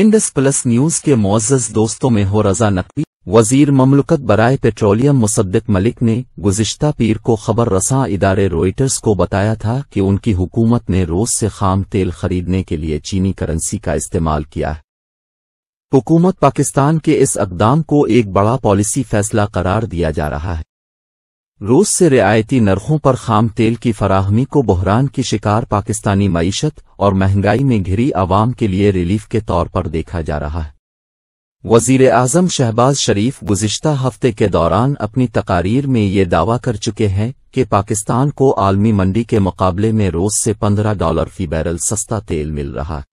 Indus plus news के मोजस दोस्तों में हो रजा नकवी वजीर ममलकत बराए पेट्रोलियम मुसद्दक मलिक ने गुजश्ता पीर को खबर रसा इदारे रोइटर्स को बताया था कि उनकी हुकूमत ने रोज से खाम तेल खरीदने के लिए चीनी करेंसी का इस्तेमाल किया है हुकूमत पाकिस्तान के इस अकदाम को एक बड़ा पॉलिसी फैसला करार दिया जा रहा है रूस से रियायती नरखों पर खाम तेल की फराहमी को बहरान की शिकार पाकिस्तानी मीशत और महंगाई में घिरी आवाम के लिए रिलीफ के तौर पर देखा जा रहा है वजीर आजम शहबाज शरीफ गुज्त हफ्ते के दौरान अपनी तकारीर में ये दावा कर चुके हैं कि पाकिस्तान को आलमी मंडी के मुकाबले में रोज से पन्द्रह डॉलर फी बैरल सस्ता तेल मिल रहा है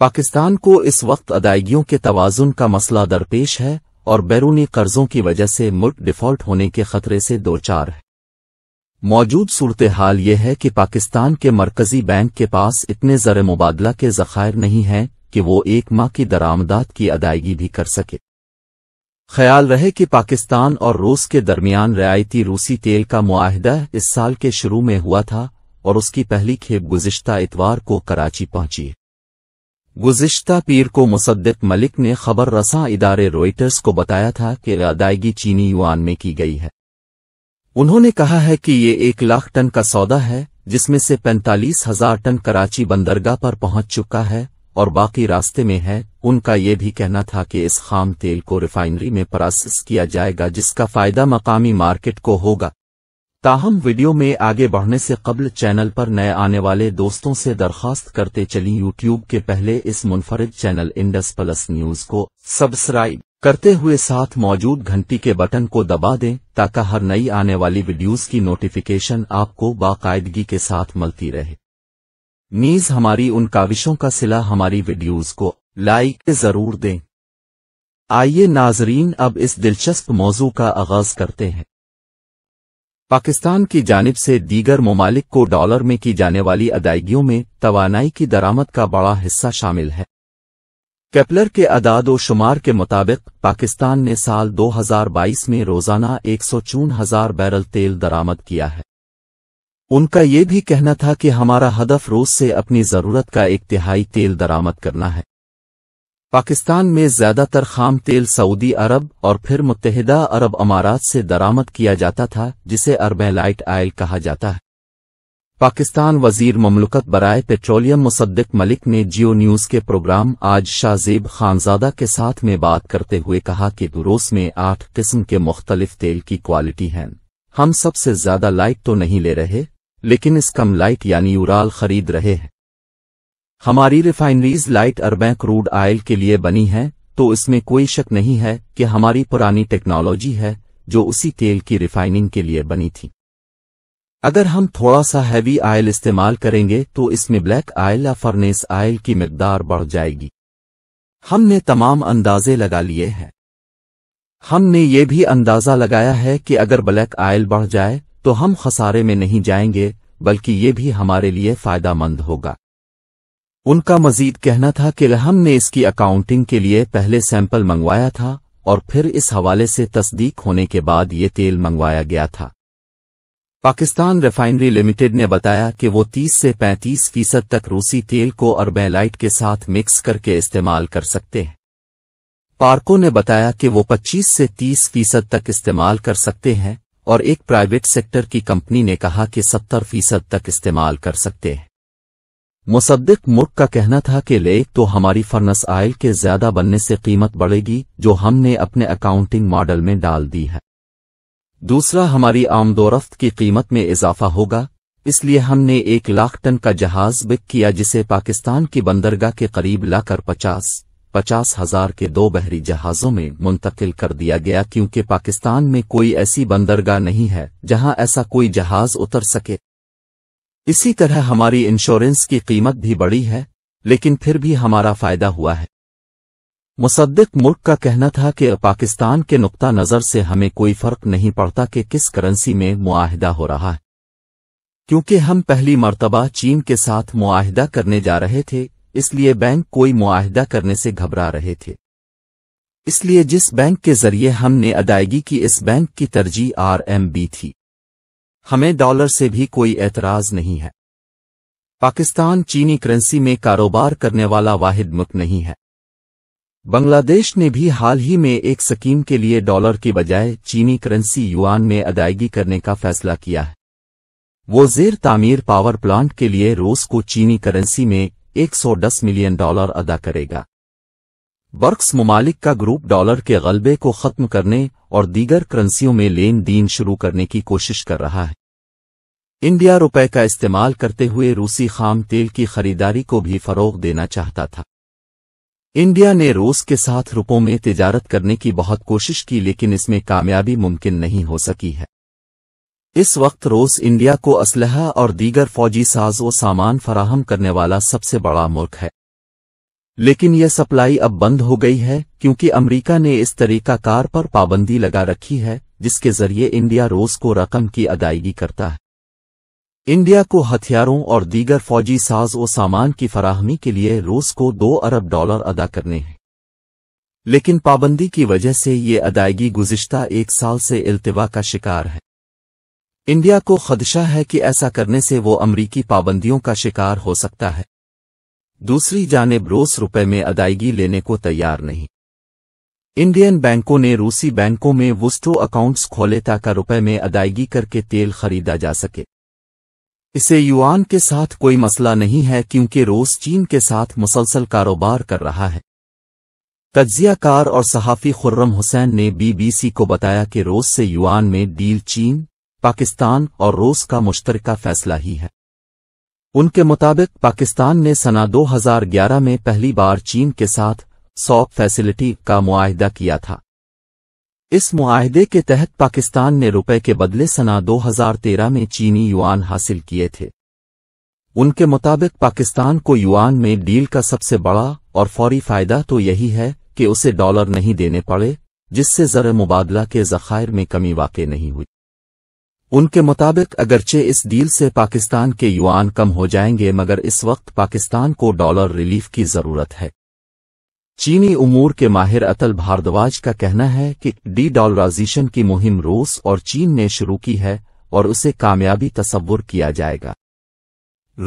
पाकिस्तान को इस वक्त अदायगियों के तोज़ुन का मसला दरपेश है और बैरूनी कर्जों की वजह से मुल्क डिफॉल्ट होने के खतरे से दो चार है मौजूद सूरत हाल यह है कि पाकिस्तान के मरकजी बैंक के पास इतने ज़र मुबादला के ज़खायर नहीं हैं कि वो एक माह की दरामदात की अदायगी भी कर सके ख्याल रहे कि पाकिस्तान और रूस के दरमियान रियायती रूसी तेल का मुआहदा इस साल के शुरू में हुआ था और उसकी पहली खेप गुज्त इतवार को कराची पहुंची गुजश्ता पीर को मुसद्दक मलिक ने खबर रसा इदारे रॉयटर्स को बताया था कि अदायगी चीनी युआन में की गई है उन्होंने कहा है कि ये एक लाख टन का सौदा है जिसमें से पैंतालीस हजार टन कराची बंदरगाह पर पहुंच चुका है और बाकी रास्ते में है उनका ये भी कहना था कि इस खाम तेल को रिफाइनरी में प्रोसेस किया जाएगा जिसका फायदा मकामी मार्केट को होगा ताहम वीडियो में आगे बढ़ने से कबल चैनल पर नए आने वाले दोस्तों से दरखास्त करते चली यूट्यूब के पहले इस मुनफरद चैनल इंडस प्लस न्यूज को सब्सक्राइब करते हुए साथ मौजूद घंटी के बटन को दबा दें ताकि हर नई आने वाली वीडियोस की नोटिफिकेशन आपको बाकायदगी के साथ मिलती रहे नीज हमारी उन काविशों का सिला हमारी वीडियोस को लाइक जरूर दें आइए नाजरीन अब इस दिलचस्प मौजू का आगाज करते हैं पाकिस्तान की जानब से दीगर ममालिक को डॉलर में की जाने वाली अदायगियों में तोानाई की दरामद का बड़ा हिस्सा शामिल है कैपलर के अदाद शुमार के मुताबिक पाकिस्तान ने साल 2022 में रोजाना एक सौ चून हजार बैरल तेल दरामद किया है उनका ये भी कहना था कि हमारा हदफ रूस से अपनी जरूरत का एक तिहाई तेल दरामद करना है पाकिस्तान में ज्यादातर खाम तेल सऊदी अरब और फिर मुतहदा अरब अमारात से दरामद किया जाता था जिसे अरबेलाइट आयल कहा जाता है पाकिस्तान वजीर ममलकत बरए पेट्रोलियम मुसद्दिक मलिक ने जियो न्यूज़ के प्रोग्राम आज शाहजेब खानजादा के साथ में बात करते हुए कहा कि रूस में आठ किस्म के मुख्तलिफ तेल की क्वालिटी हैं हम सबसे ज्यादा लाइट तो नहीं ले रहे लेकिन इस कम लाइट यानी उराल खरीद रहे हैं हमारी refineries light Arabian crude oil के लिए बनी है तो इसमें कोई शक नहीं है कि हमारी पुरानी टेक्नोलॉजी है जो उसी तेल की रिफाइनिंग के लिए बनी थी अगर हम थोड़ा सा हैवी आयल इस्तेमाल करेंगे तो इसमें ब्लैक आयल या फर्नेस आयल की मकदार बढ़ जाएगी हमने तमाम अंदाजे लगा लिए हैं हमने ये भी अंदाजा लगाया है कि अगर ब्लैक आयल बढ़ जाए तो हम खसारे में नहीं जाएंगे बल्कि ये भी हमारे लिए फायदा मंद होगा उनका मजीद कहना था कि रहम ने इसकी अकाउंटिंग के लिए पहले सैंपल मंगवाया था और फिर इस हवाले से तस्दीक होने के बाद ये तेल मंगवाया गया था पाकिस्तान रिफाइनरी लिमिटेड ने बताया कि वो 30 से 35 फीसद तक रूसी तेल को अरबेलाइट के साथ मिक्स करके इस्तेमाल कर सकते हैं पार्को ने बताया कि वो 25 से 30 फीसद तक इस्तेमाल कर सकते हैं और एक प्राइवेट सेक्टर की कंपनी ने कहा कि 70 फीसद तक इस्तेमाल कर सकते हैं मुसद्दिक मुर्क का कहना था कि लेक तो हमारी फर्नस आयल के ज्यादा बनने से कीमत बढ़ेगी जो हमने अपने अकाउंटिंग मॉडल में डाल दी है दूसरा हमारी आमदोरफ्त की कीमत में इजाफा होगा इसलिए हमने एक लाख टन का जहाज बिक किया जिसे पाकिस्तान की बंदरगाह के करीब लाकर पचास पचास हजार के दो बहरी जहाजों में मुंतकिल कर दिया गया क्योंकि पाकिस्तान में कोई ऐसी बंदरगाह नहीं है जहां ऐसा कोई जहाज उतर सके इसी तरह हमारी इंश्योरेंस की कीमत भी बड़ी है लेकिन फिर भी हमारा फायदा हुआ है मुसद्दक मुल्क का कहना था कि पाकिस्तान के नुक्ता नज़र से हमें कोई फर्क नहीं पड़ता कि किस करेंसी में मुआहदा हो रहा है क्योंकि हम पहली मर्तबा चीन के साथ मुआहदा करने जा रहे थे इसलिए बैंक कोई मुआहदा करने से घबरा रहे थे इसलिए जिस बैंक के जरिए हमने अदायगी की इस बैंक की तरजीह आरएमबी थी हमें डॉलर से भी कोई एतराज नहीं है पाकिस्तान चीनी करेंसी में कारोबार करने वाला वाहिद मुल्क नहीं है बांग्लादेश ने भी हाल ही में एक स्कीम के लिए डॉलर की बजाय चीनी करेंसी युआन में अदायगी करने का फैसला किया है वो जेर तामीर पावर प्लांट के लिए रूस को चीनी करेंसी में 110 मिलियन डॉलर अदा करेगा बर्क्स ममालिक का ग्रुप डॉलर के गलबे को ख़त्म करने और दीगर करंसियों में लेन देन शुरू करने की कोशिश कर रहा है इंडिया रुपए का इस्तेमाल करते हुए रूसी खाम तेल की खरीदारी को भी फरोग देना चाहता था इंडिया ने रूस के साथ रुपयों में तिजारत करने की बहुत कोशिश की लेकिन इसमें कामयाबी मुमकिन नहीं हो सकी है इस वक्त रूस इंडिया को असलहा और दीगर फौजी साजो सामान फराहम करने वाला सबसे बड़ा मुल्क है लेकिन यह सप्लाई अब बंद हो गई है क्योंकि अमेरिका ने इस तरीकाकार पर पाबंदी लगा रखी है जिसके जरिए इंडिया रोज को रकम की अदायगी करता है इंडिया को हथियारों और दीगर फौजी साज व सामान की फराहमी के लिए रूस को दो अरब डॉलर अदा करने हैं लेकिन पाबंदी की वजह से ये अदायगी गुजश्ता एक साल से अल्तवा का शिकार है इंडिया को खदशा है कि ऐसा करने से वो अमरीकी पाबंदियों का शिकार हो सकता है दूसरी जानब रोस रुपए में अदायगी लेने को तैयार नहीं इंडियन बैंकों ने रूसी बैंकों में वुस्टो अकाउंट्स खोले ताकि रुपए में अदायगी करके तेल खरीदा जा सके इसे युआन के साथ कोई मसला नहीं है क्योंकि रोस चीन के साथ मुसलसल कारोबार कर रहा है तज्जियाकार और सहाफ़ी खुर्रम हुसैन ने बीबीसी को बताया कि रोस से युआन में डील चीन पाकिस्तान और रोस का मुश्तरका फैसला ही है उनके मुताबिक पाकिस्तान ने सना 2011 में पहली बार चीन के साथ सॉप फैसिलिटी का मुआहदा किया था इस मुआहदे के तहत पाकिस्तान ने रुपए के बदले सना 2013 में चीनी युआन हासिल किए थे उनके मुताबिक पाकिस्तान को युआन में डील का सबसे बड़ा और फौरी फायदा तो यही है कि उसे डॉलर नहीं देने पड़े जिससे जर मुबादला के जखायर में कमी वाक़ नहीं हुई उनके मुताबिक अगरचे इस डील से पाकिस्तान के युआन कम हो जाएंगे मगर इस वक्त पाकिस्तान को डॉलर रिलीफ की जरूरत है चीनी उमूर के माहिर अतल भारद्वाज का कहना है कि डी डॉलराइजेशन की मुहिम रूस और चीन ने शुरू की है और उसे कामयाबी तस्वुर किया जाएगा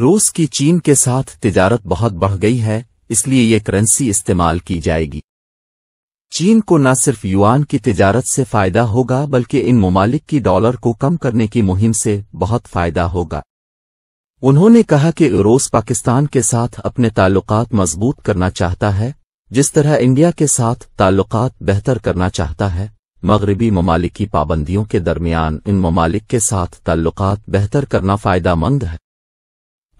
रूस की चीन के साथ तिजारत बहुत बढ़ गई है इसलिए ये करेंसी इस्तेमाल की जाएगी चीन को न सिर्फ युआन की तिजारत से फायदा होगा बल्कि इन ममालिक की डॉलर को कम करने की मुहिम से बहुत फायदा होगा उन्होंने कहा कि रूस पाकिस्तान के साथ अपने ताल्लुकात मजबूत करना चाहता है जिस तरह इंडिया के साथ ताल्लुकात बेहतर करना चाहता है मगरबी ममालिक की पाबंदियों के दरमियान इन ममालिक के साथ ताल्लुकात बेहतर करना फ़ायदा मंद है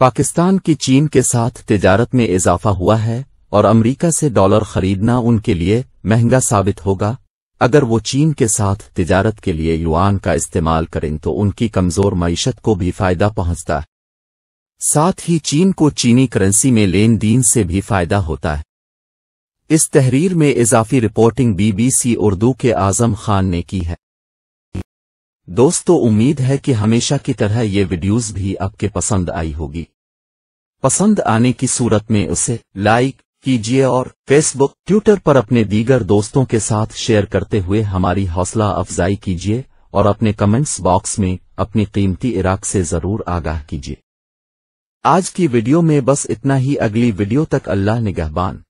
पाकिस्तान की चीन के साथ तिजारत में इजाफा हुआ है और अमेरिका से डॉलर खरीदना उनके लिए महंगा साबित होगा अगर वो चीन के साथ तिजारत के लिए युआन का इस्तेमाल करें तो उनकी कमजोर मीशत को भी फायदा पहुंचता है साथ ही चीन को चीनी करेंसी में लेन देन से भी फायदा होता है इस तहरीर में इजाफी रिपोर्टिंग बीबीसी उर्दू के आजम खान ने की है दोस्तों उम्मीद है कि हमेशा की तरह ये वीडियोस भी आपके पसंद आई होगी पसंद आने की सूरत में उसे लाइक कीजिए और फेसबुक ट्विटर पर अपने दीगर दोस्तों के साथ शेयर करते हुए हमारी हौसला अफजाई कीजिए और अपने कमेंट्स बॉक्स में अपनी कीमती इराक से जरूर आगाह कीजिए आज की वीडियो में बस इतना ही अगली वीडियो तक अल्लाह निगहबान